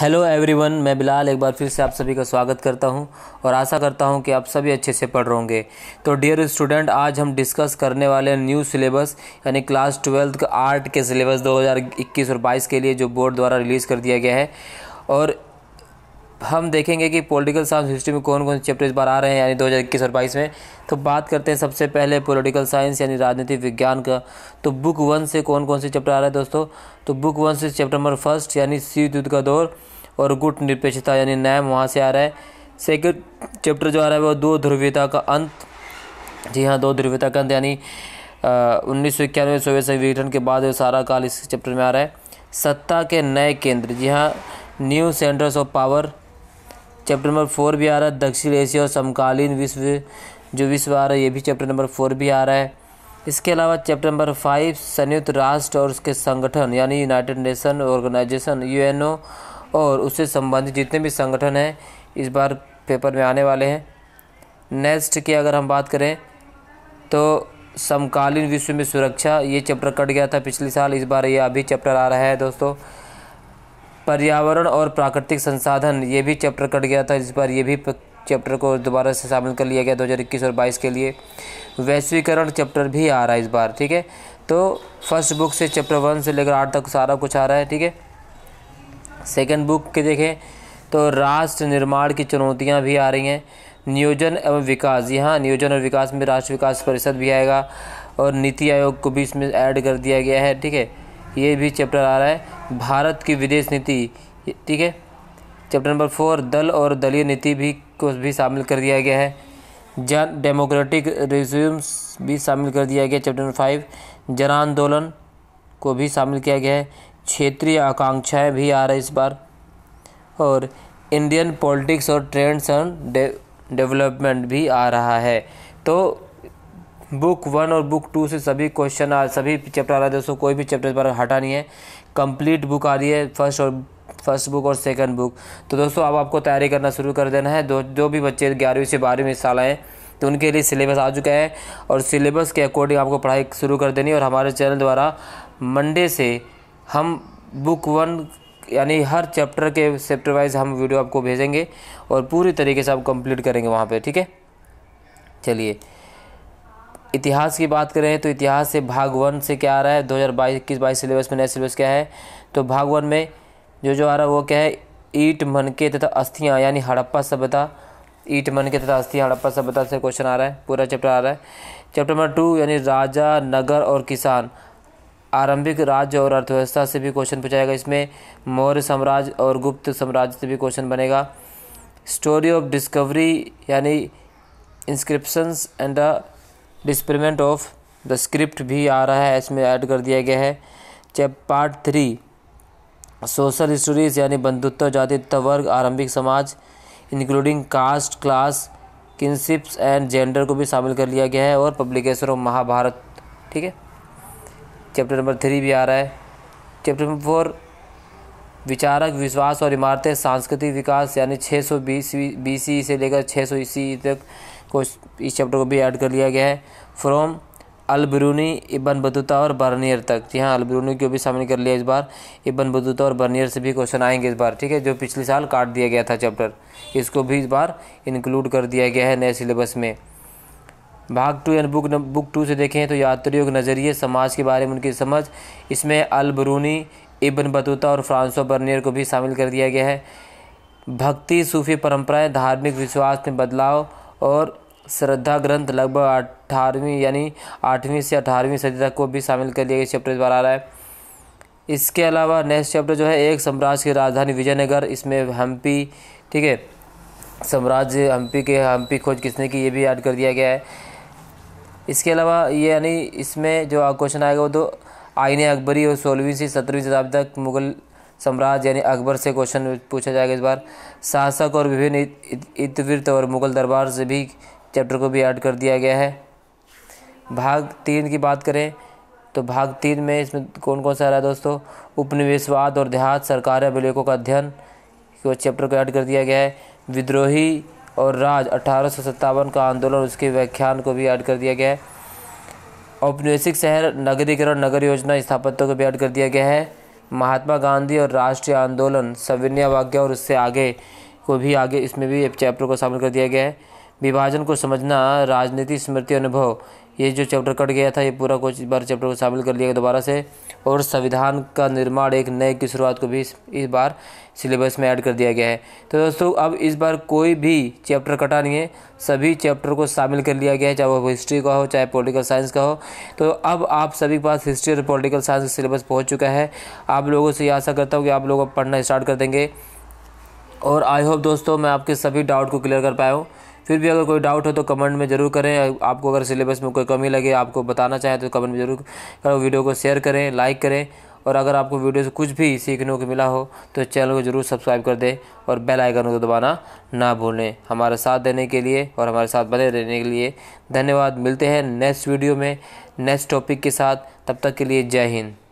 hello everyone मैं बिलाल एक बार फिर से आप सभी का स्वागत करता हूं और आशा करता हूं कि आप सभी अच्छे से पढ़ रहे होंगे तो डियर स्टूडेंट आज हम डिस्कस करने वाले न्यू सिलेबस यानी क्लास ट्वेल्थ का आर्ट के सिलेबस 2021 और 22 के लिए जो बोर्ड द्वारा रिलीज़ कर दिया गया है और हम देखेंगे कि पॉलिटिकल साइंस हिस्ट्री में कौन कौन से चैप्टर इस बार आ रहे हैं यानी दो हज़ार इक्कीस और 22 में तो बात करते हैं सबसे पहले पॉलिटिकल साइंस यानी राजनीतिक विज्ञान का तो बुक वन से कौन कौन से चैप्टर आ रहे हैं दोस्तों तो बुक वन से चैप्टर नंबर फर्स्ट यानी शीत युद्ध का दौर और गुट निरपेक्षता यानी नैम वहाँ से आ रहा है सेकेंड चैप्टर जो आ रहा है वो दो ध्रुवीयता का अंत जी हाँ दो ध्रुवीयता का अंत यानी उन्नीस सौ इक्यानवे सोवियत संघ विघटन के बाद सारा काल इस चैप्टर में आ रहा है सत्ता के नए केंद्र जी हाँ new centres of power chapter number four भी आ रहा है दक्षिण एशिया और समकालीन विश्व जो विश्व आ रहा है ये भी चैप्टर नंबर फोर भी आ रहा है इसके अलावा चैप्टर नंबर फाइव संयुक्त राष्ट्र और उसके संगठन यानी यूनाइटेड नेशन ऑर्गेनाइजेशन यूएनओ और उससे संबंधित जितने भी संगठन हैं इस बार पेपर में आने वाले हैं नेक्स्ट की अगर हम बात करें तो समकालीन विश्व में सुरक्षा ये चैप्टर कट गया था पिछले साल इस बार ये अभी चैप्टर आ रहा है दोस्तों पर्यावरण और प्राकृतिक संसाधन ये भी चैप्टर कट गया था इस बार ये भी चैप्टर को दोबारा से शामिल कर लिया गया 2021 और 22 के लिए वैश्वीकरण चैप्टर भी आ रहा है इस बार ठीक है तो फर्स्ट बुक से चैप्टर वन से लेकर आठ तक सारा कुछ आ रहा है ठीक है सेकेंड बुक के देखें तो राष्ट्र निर्माण की चुनौतियाँ भी आ रही हैं नियोजन एवं विकास यहाँ नियोजन और विकास में राष्ट्र विकास परिषद भी आएगा और नीति आयोग को भी इसमें ऐड कर दिया गया है ठीक है ये भी चैप्टर आ रहा है भारत की विदेश नीति ठीक है चैप्टर नंबर फोर दल और दलीय नीति भी को भी शामिल कर दिया गया है जन डेमोक्रेटिक रिज्यूम्स भी शामिल कर दिया गया चैप्टर नंबर फाइव जन आंदोलन को भी शामिल किया गया है क्षेत्रीय आकांक्षाएं भी आ रहा है इस बार और इंडियन पॉलिटिक्स और ट्रेंड्स एंड डेवलपमेंट भी आ रहा है तो बुक वन और बुक टू से सभी क्वेश्चन आ सभी चैप्टर आ रहा है दोस्तों कोई भी चैप्टर पर हटा नहीं है कंप्लीट बुक आ रही है फर्स्ट और फर्स्ट बुक और सेकंड बुक तो दोस्तों अब आपको तैयारी करना शुरू कर देना है दो जो भी बच्चे ग्यारहवीं से बारहवीं साल आएँ तो उनके लिए सिलेबस आ चुका है और सिलेबस के अकॉर्डिंग आपको पढ़ाई शुरू कर देनी है और हमारे चैनल द्वारा मंडे से हम बुक वन यानी हर चैप्टर के चैप्टर वाइज हम वीडियो आपको भेजेंगे और पूरी तरीके से आप कंप्लीट करेंगे वहाँ पे ठीक है चलिए इतिहास की बात करें तो इतिहास से भाग वन से क्या आ रहा है दो हज़ार बाईस इक्कीस बाईस सिलेबस में नया सिलेबस क्या है तो भाग वन में जो जो आ रहा है वो क्या है ईट मनके तथा अस्थियाँ यानी हड़प्पा सभ्यता ईट मनके तथा अस्थियाँ हड़प्पा सभ्यता से क्वेश्चन आ रहा है पूरा चैप्टर आ रहा है चैप्टर नंबर टू यानी राजा नगर और किसान आरंभिक राज्य और अर्थव्यवस्था से भी क्वेश्चन पूछा जाएगा इसमें मौर्य साम्राज्य और गुप्त साम्राज्य से भी क्वेश्चन बनेगा स्टोरी ऑफ डिस्कवरी यानी inscriptions and the displacement of the script भी आ रहा है इसमें ऐड कर दिया गया है chap part three social studies यानी बंधुत्व जाति तथा वर्ग आरंभिक समाज including caste class kinships and gender को भी शामिल कर लिया गया है और पब्लिकेशन ऑफ महाभारत ठीक है चैप्टर नंबर थ्री भी आ रहा है चैप्टर नंबर फोर विचारक विश्वास और इमारतें सांस्कृतिक विकास यानी 600 सौ बीस बी से लेकर 600 सौ तक को इस चैप्टर को भी ऐड कर लिया गया है फ्रॉम अलबरूनी इबन बतूता और बर्नियर तक जी हाँ अलबरूनी को भी शामिल कर लिया इस बार इबन बतूता और बर्नियर से भी क्वेश्चन आएंगे इस बार ठीक है जो पिछले साल काट दिया गया था चैप्टर इसको भी इस बार इंक्लूड कर दिया गया है नए सिलेबस में भाग two and book book two से देखें तो यात्रियों के नज़रिए समाज के बारे में उनकी समझ इसमें अलबरूनी इबन बतूता और फ्रांसो बर्नियर को भी शामिल कर दिया गया है भक्ति सूफी परंपराएं धार्मिक विश्वास में बदलाव और श्रद्धा ग्रंथ लगभग अठारहवीं यानी आठवीं से अठारहवीं सदी तक को भी शामिल कर लिया इस चैप्टर बार आ रहा है इसके अलावा नेक्स्ट चैप्टर जो है एक साम्राज्य की राजधानी विजयनगर इसमें हम्पी ठीक है साम्राज्य हम्पी के हम्पी खोज किसने की ये भी याद कर दिया गया है इसके अलावा ये यानी इसमें जो क्वेश्चन आएगा वो तो आइने अकबरी और सोलहवीं से सत्रहवीं शताब्दी तक मुगल साम्राज्य यानी अकबर से क्वेश्चन पूछा जाएगा इस बार शासक और विभिन्न इतिवृत्त और मुगल दरबार से भी चैप्टर को भी ऐड कर दिया गया है भाग तीन की बात करें तो भाग तीन में इसमें कौन कौन सा रहा है दोस्तों उपनिवेशवाद और देहात सरकार अभिलेखों का अध्ययन को चैप्टर को ऐड कर दिया गया है विद्रोही और राज अठारह का आंदोलन उसके व्याख्यान को भी ऐड कर दिया गया है औपनिवेशिक शहर नगरीकरण नगर योजना स्थापत्यों को भी ऐड कर दिया गया है महात्मा गांधी और राष्ट्रीय आंदोलन सविनय वाक्य और उससे आगे को भी आगे इसमें भी चैप्टर को शामिल कर दिया गया है विभाजन को समझना राजनीति स्मृति अनुभव ये जो चैप्टर कट गया था ये पूरा कुछ बार चैप्टर को शामिल कर लिया गया दोबारा से और संविधान का निर्माण एक नए की शुरुआत को भी इस, इस बार सिलेबस में ऐड कर दिया गया है तो दोस्तों अब इस बार कोई भी चैप्टर कटा नहीं है सभी चैप्टर को शामिल कर लिया गया है चाहे वो हिस्ट्री का हो चाहे पॉलिटिकल साइंस का हो तो अब आप सभी के पास हिस्ट्री और पॉलिटिकल साइंस का सिलेबस पहुँच चुका है आप लोगों से ये आशा करता हूँ कि आप लोग पढ़ना स्टार्ट कर देंगे और आई होप दोस्तों मैं आपके सभी डाउट को क्लियर कर पाया हूँ फिर भी अगर कोई डाउट हो तो कमेंट में ज़रूर करें आपको अगर सिलेबस में कोई कमी लगे आपको बताना चाहें तो कमेंट में ज़रूर करो वीडियो को शेयर करें लाइक करें और अगर आपको वीडियो से कुछ भी सीखने को मिला हो तो चैनल को ज़रूर सब्सक्राइब कर दें और बेल आइकन को दबाना ना भूलें हमारा साथ देने के लिए और हमारे साथ बने रहने के लिए धन्यवाद मिलते हैं नेक्स्ट वीडियो में नेक्स्ट टॉपिक के साथ तब तक के लिए जय हिंद